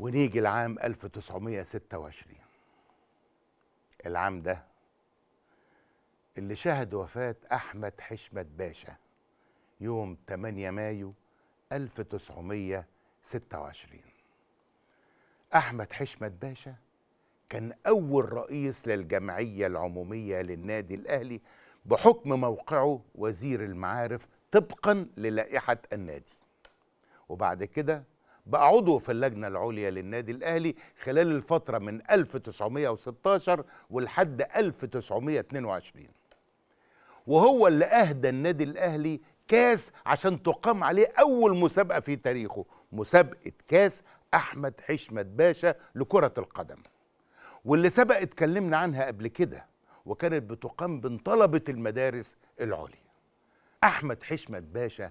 ونيجي العام 1926 العام ده اللي شهد وفاة أحمد حشمت باشا يوم 8 مايو 1926 أحمد حشمت باشا كان أول رئيس للجمعية العمومية للنادي الأهلي بحكم موقعه وزير المعارف طبقا للائحة النادي وبعد كده بقى عضو في اللجنة العليا للنادي الأهلي خلال الفترة من 1916 ولحد 1922 وهو اللي أهدى النادي الأهلي كاس عشان تقام عليه أول مسابقة في تاريخه مسابقة كاس أحمد حشمت باشا لكرة القدم واللي سبق اتكلمنا عنها قبل كده وكانت بتقام بين طلبة المدارس العليا أحمد حشمت باشا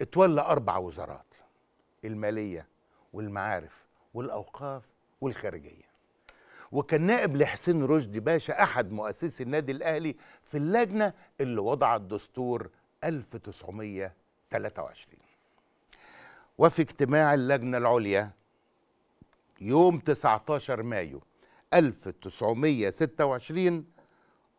اتولى أربع وزارات الماليه والمعارف والاوقاف والخارجيه وكان نائب لحسين رشدي باشا احد مؤسسي النادي الاهلي في اللجنه اللي وضعت دستور 1923 وفي اجتماع اللجنه العليا يوم 19 مايو 1926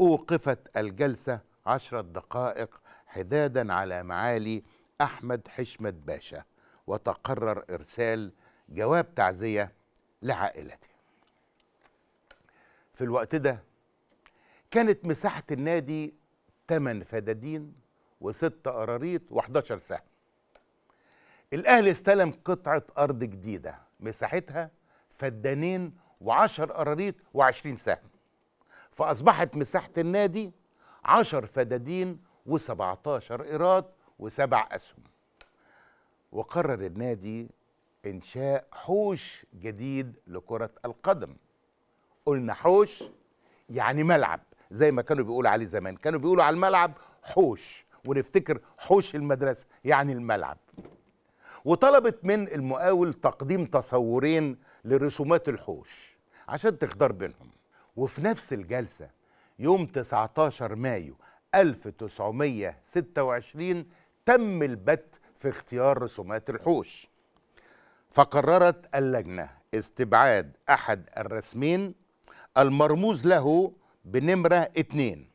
أوقفت الجلسة عشرة دقائق حدادا على معالي أحمد حشمت باشا وتقرر إرسال جواب تعزية لعائلته في الوقت ده كانت مساحة النادي 8 فدادين و6 قراريط و11 سهم الأهلي استلم قطعة أرض جديدة مساحتها فدانين و10 قراريط و20 سهم فأصبحت مساحة النادي 10 فدادين و17 قيراط وسبع أسهم وقرر النادي إنشاء حوش جديد لكرة القدم قلنا حوش يعني ملعب زي ما كانوا بيقولوا عليه زمان كانوا بيقولوا على الملعب حوش ونفتكر حوش المدرسة يعني الملعب وطلبت من المقاول تقديم تصورين لرسومات الحوش عشان تختار بينهم وفي نفس الجلسة يوم 19 مايو 1926 تم البت في اختيار رسومات الحوش فقررت اللجنة استبعاد أحد الرسمين المرموز له بنمرة اتنين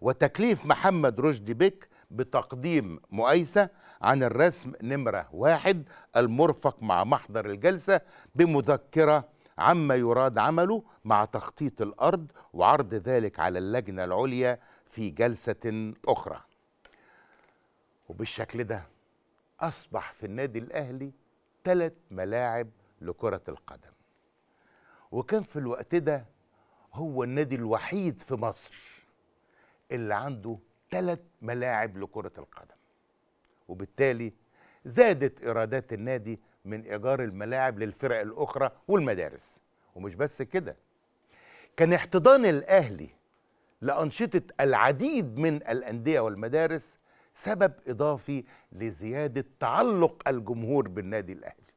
وتكليف محمد رشدي بك بتقديم مؤيسة عن الرسم نمرة واحد المرفق مع محضر الجلسة بمذكرة عما يراد عمله مع تخطيط الأرض وعرض ذلك على اللجنة العليا في جلسة أخرى وبالشكل ده أصبح في النادي الأهلي ثلاث ملاعب لكرة القدم وكان في الوقت ده هو النادي الوحيد في مصر اللي عنده ثلاث ملاعب لكرة القدم وبالتالي زادت إيرادات النادي من إيجار الملاعب للفرق الأخرى والمدارس ومش بس كده كان احتضان الأهلي لأنشطة العديد من الأندية والمدارس سبب إضافي لزيادة تعلق الجمهور بالنادي الأهلي